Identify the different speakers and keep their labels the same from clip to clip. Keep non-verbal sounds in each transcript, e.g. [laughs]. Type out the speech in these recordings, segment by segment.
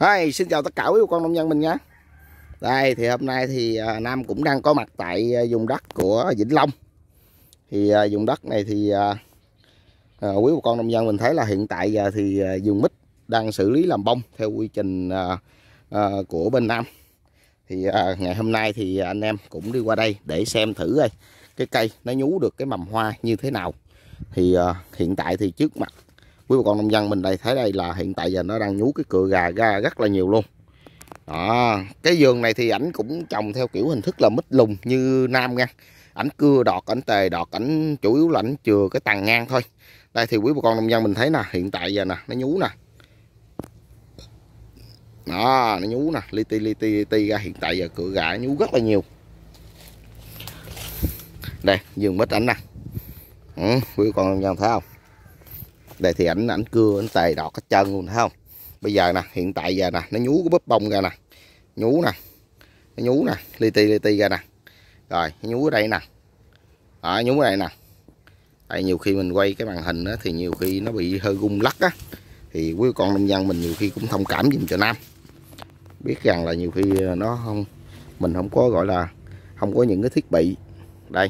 Speaker 1: Hi, xin chào tất cả quý con nông dân mình nhé Đây thì hôm nay thì à, Nam cũng đang có mặt tại à, vùng đất của Vĩnh Long Thì à, vùng đất này thì quý bà con nông dân mình thấy là hiện tại thì vùng mít đang xử lý làm bông theo quy trình của bên Nam Thì ngày hôm nay thì anh em cũng đi qua đây để xem thử coi cái cây nó nhú được cái mầm hoa như thế nào Thì hiện tại thì trước mặt quý bà con nông dân mình đây thấy đây là hiện tại giờ nó đang nhú cái cựa gà ra rất là nhiều luôn đó cái vườn này thì ảnh cũng trồng theo kiểu hình thức là mít lùng như nam nha ảnh cưa đọt ảnh tề đọt ảnh chủ yếu là ảnh chừa cái tàn ngang thôi đây thì quý bà con nông dân mình thấy nè hiện tại giờ nè nó nhú nè đó nó nhú nè li ti li ti li ti ra hiện tại giờ cựa gà nhú rất là nhiều đây vườn mít ảnh nè ừ, quý con nông dân thấy không đây thì ảnh ảnh cưa ảnh tề đọt cái chân luôn thấy không bây giờ nè hiện tại giờ nè nó nhú cái búp bông ra nè nhú nè nó nhú nè li ti li ti ra nè rồi nhú ở đây nè đó, nhú ở đây nè tại nhiều khi mình quay cái màn hình á, thì nhiều khi nó bị hơi rung lắc á thì quý con nông dân mình nhiều khi cũng thông cảm dùm cho nam biết rằng là nhiều khi ờ, nó không mình không có gọi là không có những cái thiết bị đây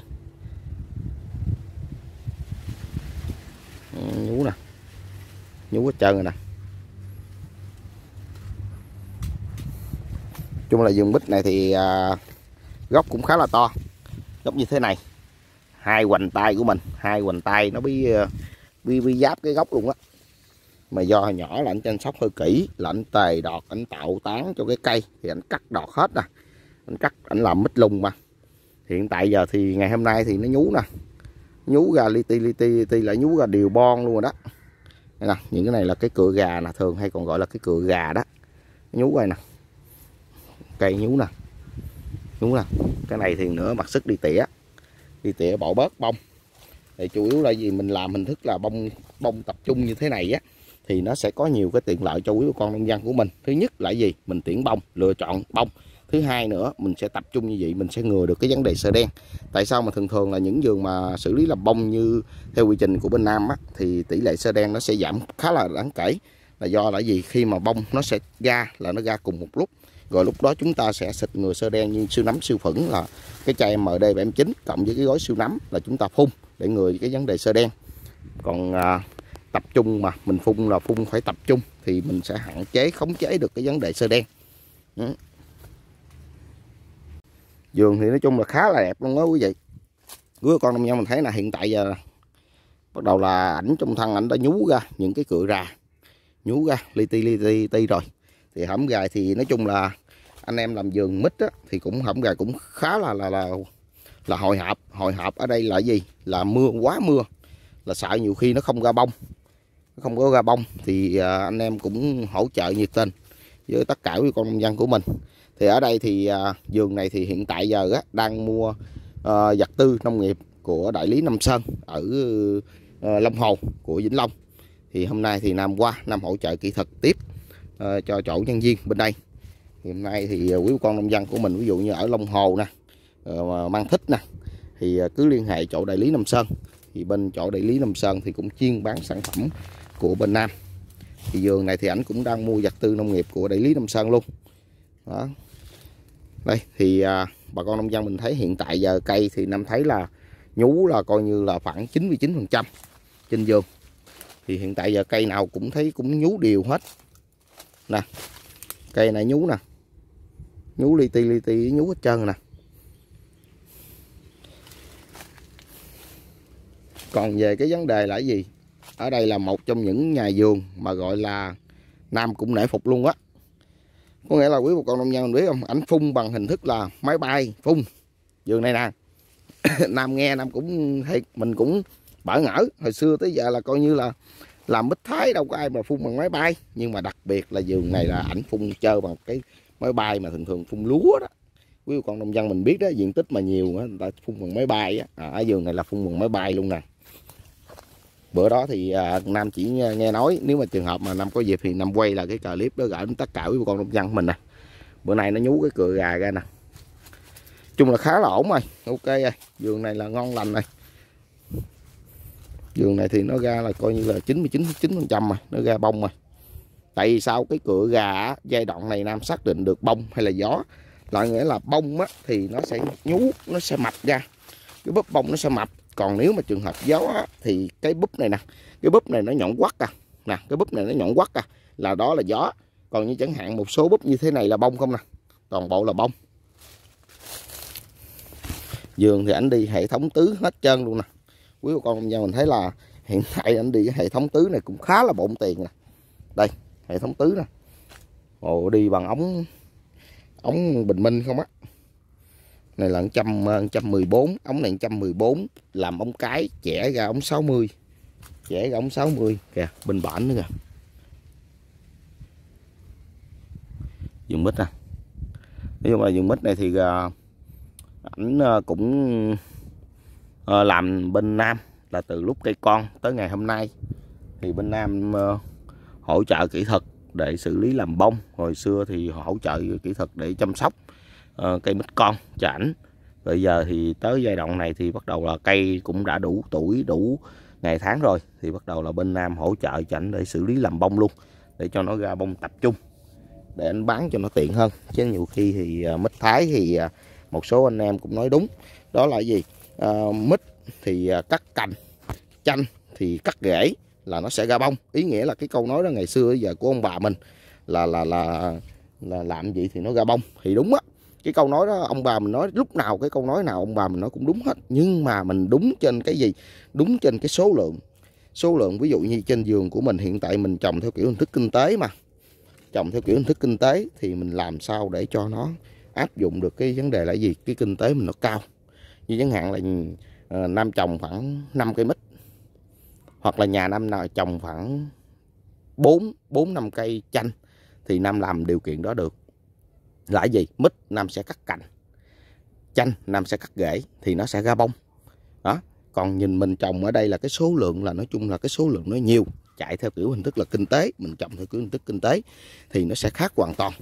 Speaker 1: trơn rồi nè chung là vườn bích này thì à, gốc cũng khá là to gốc như thế này hai hoành tay của mình hai hoành tay nó bị à, bị, bị giáp cái gốc luôn á mà do nhỏ là anh chăm sóc hơi kỹ là anh tề đọt anh tạo tán cho cái cây thì anh cắt đọt hết nè anh cắt anh làm mít lung mà hiện tại giờ thì ngày hôm nay thì nó nhú nè nhú ra li ti li ti li ti lại nhú ra điều bon luôn rồi đó nè, những cái này là cái cựa gà nè thường hay còn gọi là cái cựa gà đó nhú này nè cây nhú nè nhú nè cái này thì nữa mặc sức đi tỉa đi tỉa bỏ bớt bông thì chủ yếu là gì mình làm hình thức là bông bông tập trung như thế này á thì nó sẽ có nhiều cái tiện lợi cho quý bà con nông dân của mình thứ nhất là gì mình tuyển bông lựa chọn bông thứ hai nữa mình sẽ tập trung như vậy mình sẽ ngừa được cái vấn đề sơ đen tại sao mà thường thường là những vườn mà xử lý là bông như theo quy trình của bên nam á, thì tỷ lệ sơ đen nó sẽ giảm khá là đáng kể là do là gì khi mà bông nó sẽ ra là nó ra cùng một lúc rồi lúc đó chúng ta sẽ xịt ngừa sơ đen như siêu nấm siêu phẫn là cái chai MD 79 cộng với cái gói siêu nấm là chúng ta phun để ngừa cái vấn đề sơ đen còn à, tập trung mà mình phun là phun phải tập trung thì mình sẽ hạn chế khống chế được cái vấn đề sơ đen vườn thì nói chung là khá là đẹp luôn đó quý vị với con nông dân mình thấy là hiện tại giờ bắt đầu là ảnh trong thân ảnh đã nhú ra những cái cựa ra nhú ra li ti li ti, ti rồi thì hổng gài thì nói chung là anh em làm vườn mít á, thì cũng hổng gài cũng khá là là là là hồi hộp hồi hộp ở đây là gì là mưa quá mưa là sợ nhiều khi nó không ra bông nó không có ra bông thì à, anh em cũng hỗ trợ nhiệt tình với tất cả với con nông dân của mình thì ở đây thì à, vườn này thì hiện tại giờ á, đang mua à, vật tư nông nghiệp của đại lý Nam Sơn ở à, Long Hồ của Vĩnh Long thì hôm nay thì Nam qua Nam hỗ trợ kỹ thuật tiếp à, cho chỗ nhân viên bên đây thì hôm nay thì à, quý con nông dân của mình ví dụ như ở Long Hồ nè Mang Thích nè thì à, cứ liên hệ chỗ đại lý Nam Sơn thì bên chỗ đại lý Nam Sơn thì cũng chuyên bán sản phẩm của bên Nam thì vườn này thì ảnh cũng đang mua vật tư nông nghiệp của đại lý Nam Sơn luôn đó đây thì à, bà con nông dân mình thấy hiện tại giờ cây thì năm thấy là nhú là coi như là khoảng 99 phần trăm trên vườn thì hiện tại giờ cây nào cũng thấy cũng nhú đều hết nè cây này nhú nè nhú li ti li ti nhú hết trơn nè còn về cái vấn đề là gì ở đây là một trong những nhà vườn mà gọi là nam cũng nể phục luôn á có nghĩa là quý bà con nông dân biết không ảnh phun bằng hình thức là máy bay phun vườn này nè [coughs] nam nghe nam cũng thiệt mình cũng bỡ ngỡ hồi xưa tới giờ là coi như là làm mít thái đâu có ai mà phun bằng máy bay nhưng mà đặc biệt là vườn này là ảnh phun chơi bằng cái máy bay mà thường thường phun lúa đó quý bà con nông dân mình biết đó diện tích mà nhiều đó, người ta phun bằng máy bay á à, ở vườn này là phun bằng máy bay luôn nè bữa đó thì à, nam chỉ nghe nói nếu mà trường hợp mà nam có dịp thì nam quay là cái clip đó gửi tất cả quý bà con nông dân mình nè bữa nay nó nhú cái cựa gà ra nè chung là khá là ổn rồi ok rồi vườn này là ngon lành này vườn này thì nó ra là coi như là 99 9 phần trăm mà nó ra bông rồi tại vì sao cái cựa gà giai đoạn này nam xác định được bông hay là gió là nghĩa là bông á, thì nó sẽ nhú nó sẽ mập ra cái bóp bông nó sẽ mập còn nếu mà trường hợp gió thì cái búp này nè cái búp này nó nhọn quắt à nè cái búp này nó nhọn quắt à là đó là gió còn như chẳng hạn một số búp như thế này là bông không nè toàn bộ là bông giường thì anh đi hệ thống tứ hết trơn luôn nè quý bà con nhà mình thấy là hiện [laughs] tại anh đi cái hệ thống tứ này cũng khá là bộn tiền nè đây hệ thống tứ nè ồ đi bằng ống ống bình minh không á này là 100, 114 ống này 114 làm ống cái chẻ ra ống 60 chẻ ra ống 60 kìa bên bản nữa kìa dùng mít nè nói chung là dùng mít này thì à, ảnh à, cũng à, làm bên Nam là từ lúc cây con tới ngày hôm nay thì bên Nam hỗ trợ kỹ thuật để xử lý làm bông hồi xưa thì hỗ trợ kỹ thuật để chăm sóc Ờ, cây mít con cho ảnh bây giờ thì tới giai đoạn này thì bắt đầu là cây cũng đã đủ tuổi đủ ngày tháng rồi thì bắt đầu là bên Nam hỗ trợ cho ảnh để xử lý làm bông luôn để cho nó ra bông tập trung để anh bán cho nó tiện hơn chứ nhiều khi thì ờ, mít thái thì ờ, một số anh em cũng nói đúng đó là gì uh, mít thì cắt cành chanh thì cắt rễ là nó sẽ ra bông ý nghĩa là cái câu nói đó ngày xưa giờ của ông bà mình là là là là làm gì thì nó ra bông thì đúng á cái câu nói đó ông bà mình nói lúc nào cái câu nói nào ông bà mình nói cũng đúng hết nhưng mà mình đúng trên cái gì đúng trên cái số lượng số lượng ví dụ như trên giường của mình hiện tại mình trồng theo kiểu hình thức kinh tế mà trồng theo kiểu hình thức kinh tế thì mình làm sao để cho nó áp dụng được cái vấn đề là gì cái kinh tế mình nó cao như chẳng hạn là ờ, nam trồng khoảng 5 cây mít hoặc là nhà năm nào trồng khoảng 4 bốn năm cây chanh thì năm làm điều kiện đó được là gì mít nam sẽ cắt cành chanh nam sẽ cắt rễ thì nó sẽ ra bông đó còn nhìn mình trồng ở đây là cái số lượng là nói chung là cái số lượng nó nhiều chạy theo kiểu hình thức là kinh tế mình trồng theo kiểu hình thức kinh tế thì nó sẽ khác hoàn toàn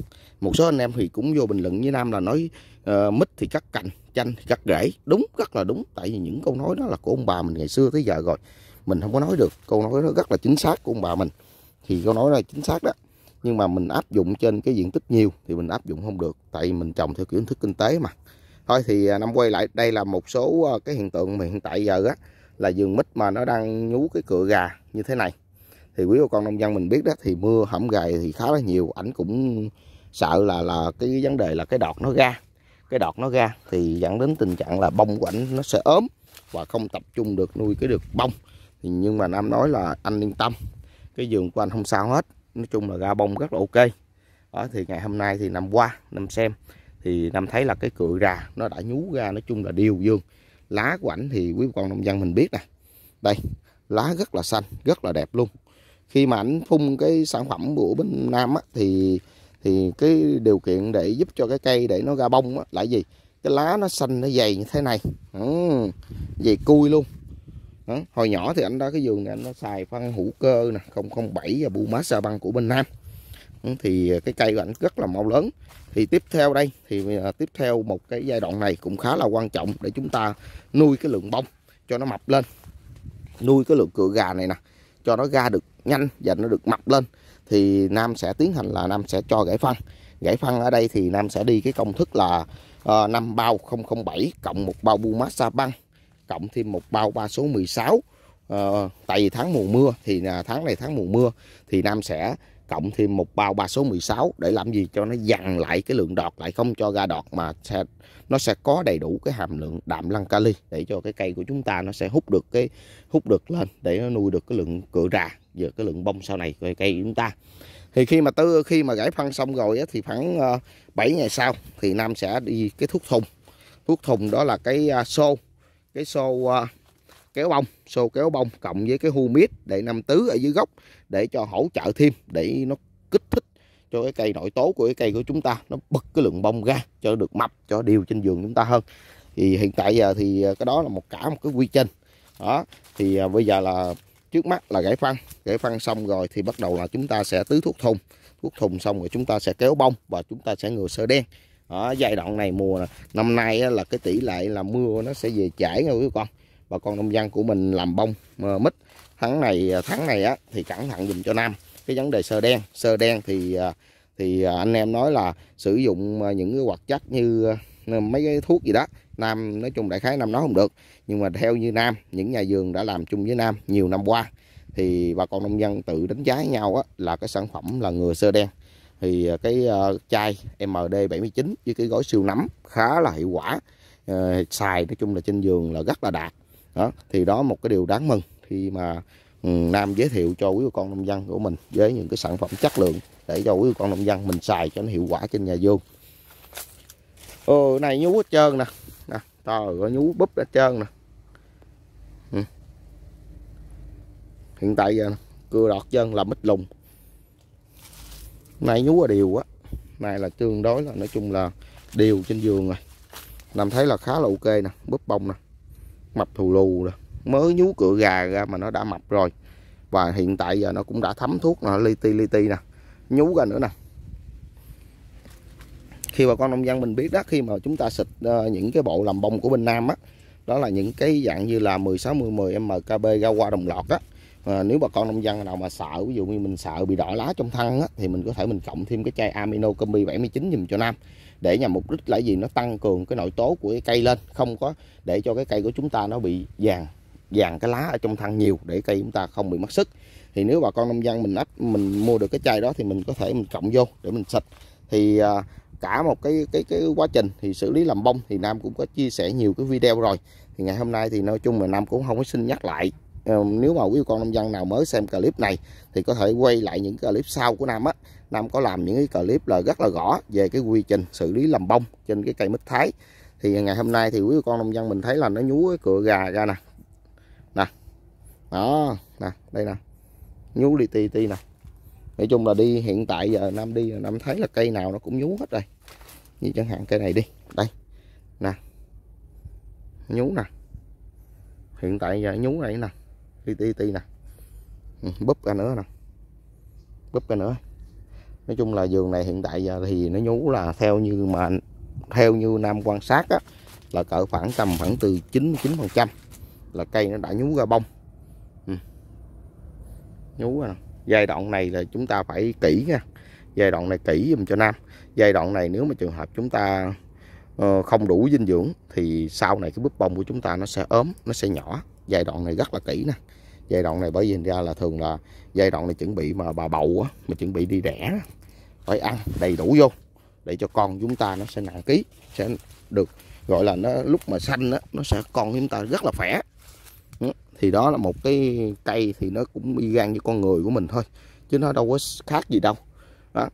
Speaker 1: một số anh em thì cũng vô bình luận với nam là nói uh, mít thì cắt cành chanh thì cắt rễ đúng rất là đúng tại vì những câu nói đó là của ông bà mình ngày xưa tới giờ rồi mình không có nói được câu nói đó rất là chính xác của ông bà mình thì câu nói này chính xác đó nhưng mà mình áp dụng trên cái diện tích nhiều thì mình áp dụng không được tại mình trồng theo kiểu thức kinh tế mà thôi thì à, năm quay lại đây là một số à, cái hiện tượng mà hiện tại giờ á là vườn mít mà nó đang nhú cái cựa gà như thế này thì quý bà con nông dân mình biết đó thì mưa hẩm gầy thì khá là nhiều ảnh cũng sợ là là cái vấn đề là cái đọt nó ra cái đọt nó ra thì dẫn đến tình trạng là bông của ảnh nó sẽ ốm và không tập trung được nuôi cái được bông thì nhưng mà nam nói là anh yên tâm cái giường của anh không sao hết nói chung là ra bông rất là ok đó thì ngày hôm nay thì nằm qua nằm xem thì nằm thấy là cái cựa rà nó đã nhú ra nói chung là điều dương lá của ảnh thì quý con nông dân mình biết nè đây lá rất là xanh rất là đẹp luôn khi mà ảnh phun cái sản phẩm của bên nam á, thì thì cái điều kiện để giúp cho cái cây để nó ra bông á, là gì cái lá nó xanh nó dày như thế này ừ, dày cui luôn đó. hồi nhỏ thì anh đó cái vườn này anh nó xài phân hữu cơ nè 007 và sa băng của bên Nam thì cái cây của anh rất là mau lớn thì tiếp theo đây thì à, tiếp theo một cái giai đoạn này cũng khá là quan trọng để chúng ta nuôi cái lượng bông cho nó mập lên nuôi cái lượng cựa gà này nè cho nó ra được nhanh và nó được mập lên thì Nam sẽ tiến hành là Nam sẽ cho gãy phân gãy phân ở đây thì Nam sẽ đi cái công thức là uh, bao 007 cộng một bao bu massage băng cộng thêm một bao ba số 16 uh, ờ, tại vì tháng mùa mưa thì là tháng này tháng mùa mưa thì Nam sẽ cộng thêm một bao ba số 16 để làm gì cho nó dằn lại cái lượng đọt lại không cho ra đọt mà sẽ nó sẽ có đầy đủ cái hàm lượng đạm lăng kali để cho cái cây của chúng ta nó sẽ hút được cái hút được lên để nó nuôi được cái lượng cựa rà và cái lượng bông sau này của cây của chúng ta thì khi mà tư khi mà gãy phân xong rồi á, thì khoảng 7 ờ, ngày sau thì Nam sẽ đi cái thuốc thùng thuốc thùng đó là cái à, xô cái xô à, kéo bông xô kéo bông cộng với cái hu mít để nằm tứ ở dưới gốc để cho hỗ trợ thêm để nó kích thích cho cái cây nội tố của cái cây của chúng ta nó bật cái lượng bông ra cho được mập cho đều trên giường chúng ta hơn thì hiện tại giờ thì à, cái đó là một cả một cái quy trình đó thì à, bây giờ là trước mắt là gãy phân gãy phân xong rồi thì bắt đầu là chúng ta sẽ tưới thuốc thùng thuốc thùng xong rồi chúng ta sẽ kéo bông và chúng ta sẽ ngừa sơ đen đó, giai đoạn này mùa năm nay là cái tỷ lệ là mưa nó sẽ về chảy nha quý con bà con nông dân của mình làm bông mà mít tháng này à, tháng này á thì cẩn thận dùng cho nam cái vấn đề sơ đen sơ đen thì à, thì à, anh em nói là sử dụng những cái hoạt chất như mấy cái thuốc gì đó nam nói chung đại khái nam nói không được nhưng mà theo như nam những nhà vườn đã làm chung với nam nhiều năm qua thì bà con nông dân tự đánh giá nhau á, là cái sản phẩm là ngừa sơ đen thì à, cái à, chai MD79 với cái gói siêu nấm khá là hiệu quả xài ờ, nói chung là trên giường là rất là đạt đó thì đó một cái điều đáng mừng khi mà ừ, Nam giới thiệu cho quý bà con nông dân của mình với những cái sản phẩm chất lượng để cho quý bà con nông dân mình xài cho nó hiệu quả trên nhà vườn Ồ này nhú hết trơn nè nè trời nhú búp hết trơn nè ừ. hiện tại giờ cưa đọt chân làm ít lùng nay nhú đều quá này là tương đối là nói chung là đều trên giường rồi làm thấy là khá là ok nè búp bông nè mập thù lù rồi, mới nhú cửa gà ra mà nó đã mập rồi và hiện tại giờ nó cũng đã thấm thuốc nè li ti li ti nè nhú ra nữa nè khi bà con nông dân mình biết đó khi mà chúng ta xịt ờ, những cái bộ làm bông của bên Nam á đó là những cái dạng như là 16 10 10 MKB ra qua đồng loạt đó và nếu bà con nông dân nào mà sợ ví dụ như mình sợ bị đỏ lá trong thân á, thì mình có thể mình cộng thêm cái chai amino combi 79 dùm cho nam để nhằm mục đích là gì nó tăng cường cái nội tố của cái cây lên không có để cho cái cây của chúng ta nó bị vàng vàng cái lá ở trong thân nhiều để cây chúng ta không bị mất sức thì nếu bà con nông dân mình ấp mình mua được cái chai đó thì mình có thể mình cộng vô để mình xịt thì à, cả một cái cái cái quá trình thì xử lý làm bông thì Nam cũng có chia sẻ nhiều cái video rồi thì ngày hôm nay thì nói chung là Nam cũng không có xin nhắc lại Ờ, nếu mà quý con nông dân nào mới xem clip này thì có thể quay lại những clip sau của Nam á Nam có làm những cái clip là rất là rõ về cái quy trình xử lý làm bông trên cái cây mít thái thì ngày hôm nay thì quý con nông dân mình thấy là nó nhú cái cựa gà ra nè nè đó nè đây nè nhú đi ti ti nè nói chung là đi hiện tại giờ Nam đi Nam thấy là cây nào nó cũng nhú hết rồi như chẳng hạn cây này đi đây nè nhú nè hiện tại giờ nhú này nè ti ti ti nè ừ, búp ra nữa nè búp ra nữa nói chung là vườn này hiện tại giờ thì nó nhú là theo như mà theo như nam quan sát á, là cỡ khoảng tầm khoảng từ 99 phần trăm là cây nó đã nhú ra bông ừ. nhú ra giai đoạn này là chúng ta phải kỹ nha giai đoạn này kỹ dùm cho nam giai đoạn này nếu mà trường hợp chúng ta ờ, không đủ dinh dưỡng thì sau này cái búp bông của chúng ta nó sẽ ốm nó sẽ nhỏ giai đoạn này rất là kỹ nè giai đoạn này bởi vì ra là thường là giai đoạn này chuẩn bị mà bà bầu á mà chuẩn bị đi đẻ phải ăn đầy đủ vô để cho con chúng ta nó sẽ nặng ký sẽ được gọi là nó lúc mà xanh á nó sẽ con chúng ta rất là khỏe ừ, thì đó là một cái cây thì nó cũng y gan như con người của mình thôi chứ nó đâu có khác gì đâu đó.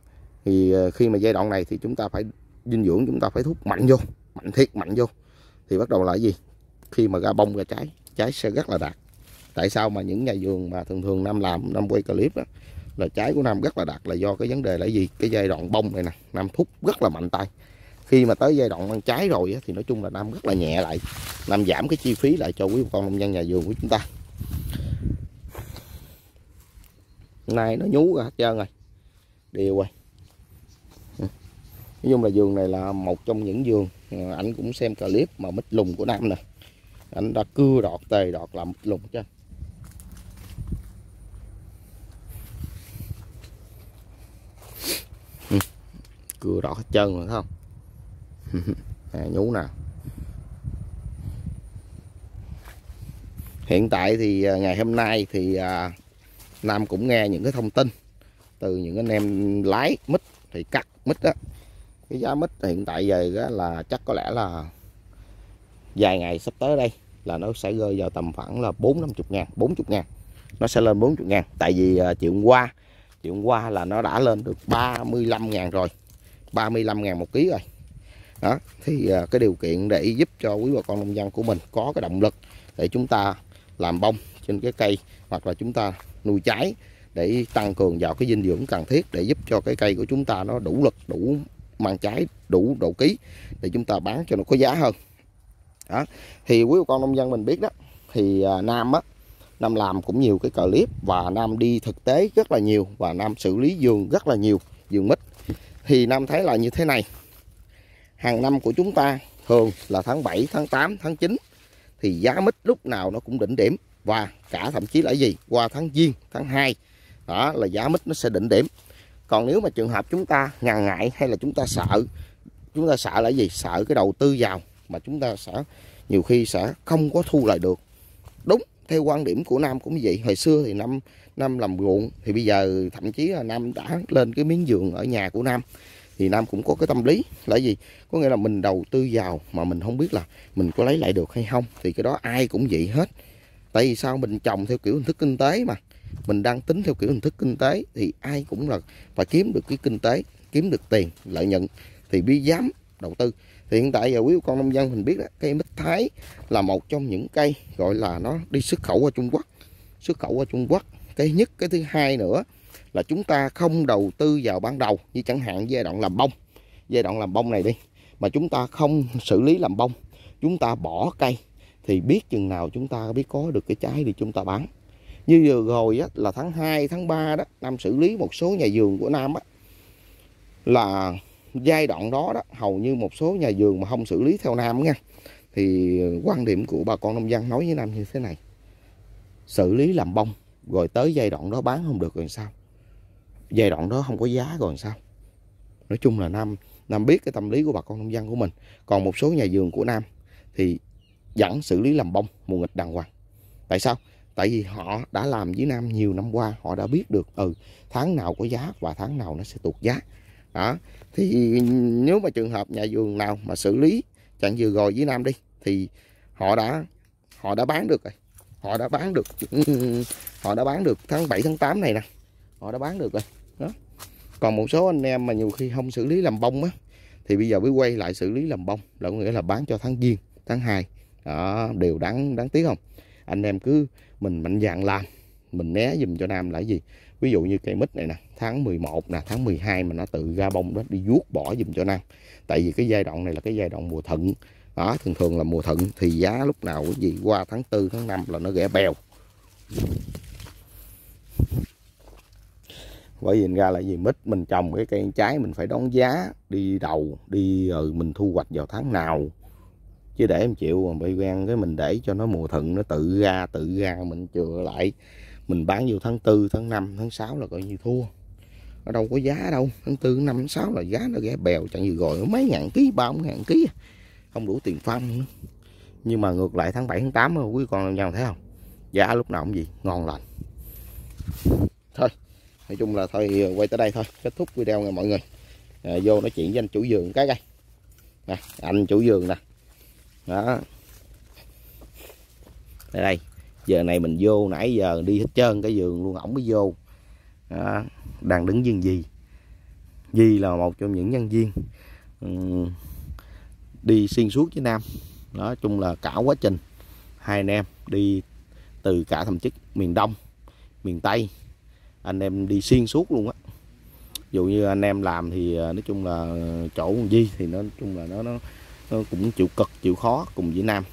Speaker 1: thì ờ, khi mà giai đoạn này thì chúng ta phải dinh dưỡng chúng ta phải thuốc mạnh vô mạnh thiết mạnh vô thì bắt đầu là gì khi mà ra bông ra trái trái sẽ rất là đạt tại sao mà những nhà vườn mà thường thường nam làm nam quay clip đó, là trái của nam rất là đặc là do cái vấn đề là gì cái giai đoạn bông này nè nam thúc rất là mạnh tay khi mà tới giai đoạn ăn trái rồi thì nói chung là nam rất là nhẹ lại nam giảm cái chi phí lại cho quý con nông dân nhà vườn của chúng ta nay nó nhú ra hết trơn rồi đều rồi nói chung là vườn này là một trong những vườn à, ảnh cũng xem clip mà mít lùng của nam nè ảnh đã cưa đọt tề đọt làm mít lùng chứ cưa đỏ hết chân rồi không à, [laughs] nhú nào hiện tại thì à, ngày hôm nay thì à, Nam cũng nghe những cái thông tin từ những anh em lái mít thì cắt mít đó cái giá mít hiện tại giờ đó là chắc có lẽ là vài ngày sắp tới đây là nó sẽ rơi vào tầm khoảng là bốn năm chục ngàn bốn chục ngàn nó sẽ lên bốn chục ngàn tại vì chuyện qua chuyện qua là nó đã lên được 35 ngàn rồi 35 ngàn một ký rồi đó thì à, cái điều kiện để giúp cho quý bà con nông dân của mình có cái động lực để chúng ta làm bông trên cái cây hoặc là chúng ta nuôi trái để tăng cường vào cái dinh dưỡng cần thiết để giúp cho cái cây của chúng ta nó đủ lực đủ mang trái đủ độ ký để chúng ta bán cho nó có giá hơn đó thì quý bà con nông dân mình biết đó thì à, nam á nam làm cũng nhiều cái clip và nam đi thực tế rất là nhiều và nam xử lý vườn rất là nhiều vườn mít thì Nam thấy là như thế này hàng năm của chúng ta thường là tháng 7 tháng 8 tháng 9 thì giá mít lúc nào nó cũng đỉnh điểm và cả thậm chí là gì qua tháng giêng tháng 2 đó là giá mít nó sẽ đỉnh điểm còn nếu mà trường hợp chúng ta ngần ngại hay là chúng ta sợ chúng ta sợ là gì sợ cái đầu tư vào mà chúng ta sẽ nhiều khi sẽ không có thu lại được đúng theo quan điểm của Nam cũng vậy hồi xưa thì Nam Nam làm ruộng thì bây giờ thậm chí là Nam đã lên cái miếng giường ở nhà của Nam thì Nam cũng có cái tâm lý là gì có nghĩa là mình đầu tư vào mà mình không biết là mình có lấy lại được hay không thì cái đó ai cũng vậy hết tại vì sao mình trồng theo kiểu hình thức kinh tế mà mình đang tính theo kiểu hình thức kinh tế thì ai cũng là phải kiếm được cái kinh tế kiếm được tiền lợi nhuận thì mới dám đầu tư thì hiện tại giờ quý con nông dân mình biết đó, cây mít thái là một trong những cây gọi là nó đi xuất khẩu qua Trung Quốc xuất khẩu qua Trung Quốc cái nhất cái thứ hai nữa là chúng ta không đầu tư vào ban đầu như chẳng hạn giai đoạn làm bông giai đoạn làm bông này đi mà chúng ta không xử lý làm bông chúng ta bỏ cây thì biết chừng nào chúng ta biết có được cái trái thì chúng ta bán như vừa rồi á, là tháng 2, tháng 3 đó Nam xử lý một số nhà vườn của Nam á, là giai đoạn đó đó hầu như một số nhà vườn mà không xử lý theo nam nha thì quan điểm của bà con nông dân nói với nam như thế này xử lý làm bông rồi tới giai đoạn đó bán không được rồi sao giai đoạn đó không có giá rồi sao nói chung là nam nam biết cái tâm lý của bà con nông dân của mình còn một số nhà vườn của nam thì vẫn xử lý làm bông mùa nghịch đàng hoàng tại sao tại vì họ đã làm với nam nhiều năm qua họ đã biết được ừ tháng nào có giá và tháng nào nó sẽ tụt giá đó thì nếu mà trường hợp nhà vườn nào mà xử lý chặn dừa gòi với nam đi thì họ đã họ đã bán được rồi họ đã bán được [laughs] họ đã bán được tháng 7 tháng 8 này nè họ đã bán được rồi đó còn một số anh em mà nhiều khi không xử lý làm bông á thì bây giờ mới quay lại xử lý làm bông là có nghĩa là bán cho tháng giêng tháng 2 đó đều đáng đáng tiếc không anh em cứ mình mạnh dạn làm mình né dùm cho nam là gì ví dụ như cây mít này nè tháng 11 nè tháng 12 mà nó tự ra bông đó đi vuốt bỏ dùm cho năng tại vì cái giai đoạn này là cái giai đoạn mùa thận đó thường thường là mùa thận thì giá lúc nào cái gì qua tháng 4 tháng 5 là nó rẻ bèo bởi vì ra là gì mít mình trồng cái cây trái mình phải đón giá đi đầu đi rồi ờ, mình thu hoạch vào tháng nào chứ để em chịu mà bị quen cái mình để cho nó mùa thận nó tự ra tự ra mình chừa lại mình bán vô tháng 4, tháng 5, tháng 6 là coi như thua nó đâu có giá đâu tháng tư năm sáu là giá nó ghé bèo chẳng gì rồi mấy ngàn ký ba ngàn ký không đủ tiền farm nữa nhưng mà ngược lại tháng 7 tháng 8 quý con làm nhau thấy không giá lúc nào cũng gì ngon lành thôi nói chung là thôi quay tới đây thôi kết thúc video nha mọi người à, vô nói chuyện với anh chủ vườn cái đây nè anh chủ vườn nè đó đây, đây giờ này mình vô nãy giờ đi hết trơn cái vườn luôn ổng mới vô đó đang đứng viên Di Di là một trong những nhân viên ừ, đi xuyên suốt với Nam nói chung là cả quá trình hai anh em đi từ cả thậm chức miền Đông miền Tây anh em đi xuyên suốt luôn á dụ như anh em làm thì à, nói chung là chỗ Di thì nó nói chung là nó, nó nó cũng chịu cực chịu khó cùng với Nam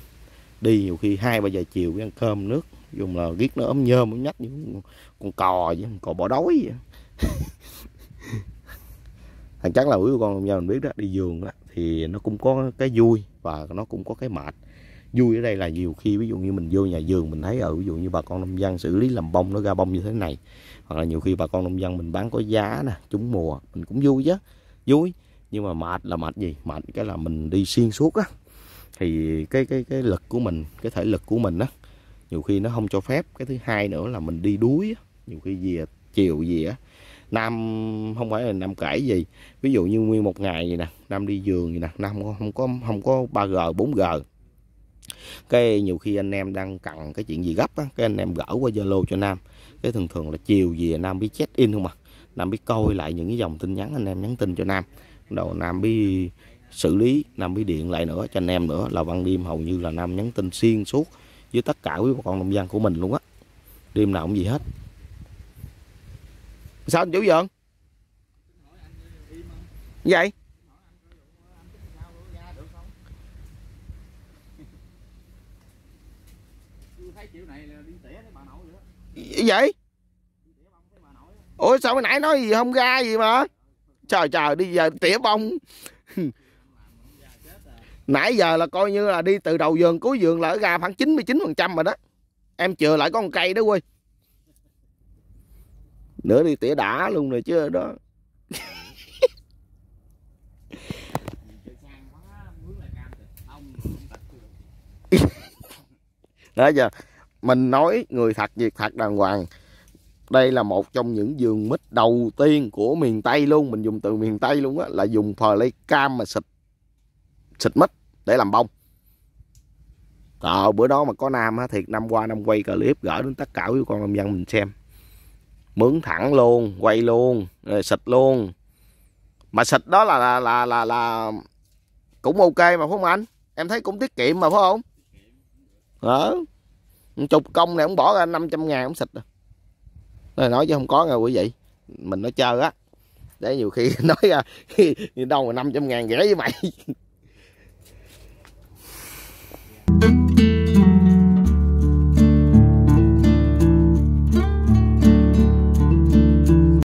Speaker 1: đi nhiều khi hai ba giờ chiều với ăn cơm nước dùng là giết nó ấm nhơm ấm nhách những con cò với con cò bỏ đói vậy thằng chắc là quý con nông dân mình biết đó đi vườn đó, thì nó cũng có cái vui và nó cũng có cái mệt vui ở đây là nhiều khi ví dụ như mình vô nhà vườn mình thấy ở ờ, ví dụ như bà con nông dân xử lý làm bông nó ra bông như thế này hoặc là nhiều khi bà con nông dân mình bán có giá nè trúng mùa mình cũng vui chứ vui nhưng mà mệt là mệt gì mệt cái là mình đi xuyên suốt á thì cái cái cái lực của mình cái thể lực của mình á nhiều khi nó không cho phép cái thứ hai nữa là mình đi đuối á. nhiều khi về chiều gì á Nam không phải là Nam kể gì ví dụ như nguyên một ngày vậy nè Nam đi giường vậy nè Nam không, có không có 3G 4G cái nhiều khi anh em đang cần cái chuyện gì gấp á, cái anh em gỡ qua Zalo cho Nam cái thường thường là chiều về Nam biết check in không à Nam biết coi lại những cái dòng tin nhắn anh em nhắn tin cho Nam đầu Nam biết xử lý Nam biết điện lại nữa cho anh em nữa là ban đêm hầu như là Nam nhắn tin xuyên suốt với tất cả quý bà con nông dân của mình luôn á đêm nào cũng gì hết sao anh chủ vườn vậy vậy ủa sao mới nãy nói gì không ra gì mà trời trời đi giờ tỉa bông nãy giờ là coi như là đi từ đầu vườn cuối vườn là ở ra khoảng 99% rồi đó em chừa lại có một cây đó quê nữa đi tỉa đã luôn rồi chứ đó [laughs] đó giờ mình nói người thật việc thật đàng hoàng đây là một trong những vườn mít đầu tiên của miền Tây luôn mình dùng từ miền Tây luôn á là dùng phờ lây cam mà xịt xịt mít để làm bông Ờ, bữa đó mà có nam á, thiệt năm qua năm quay clip gửi đến tất cả quý con nông dân mình xem mướn thẳng luôn quay luôn rồi ờ, xịt luôn mà xịt đó là là là là, là cũng ok mà phải không anh em thấy cũng tiết kiệm mà phải không đó ờ. chục công này cũng bỏ ra 500 ngàn cũng xịt rồi à. nói chứ không có rồi quý vị mình nói chơi á để nhiều khi [laughs] nói ra [laughs] đâu mà 500 ngàn rẻ với mày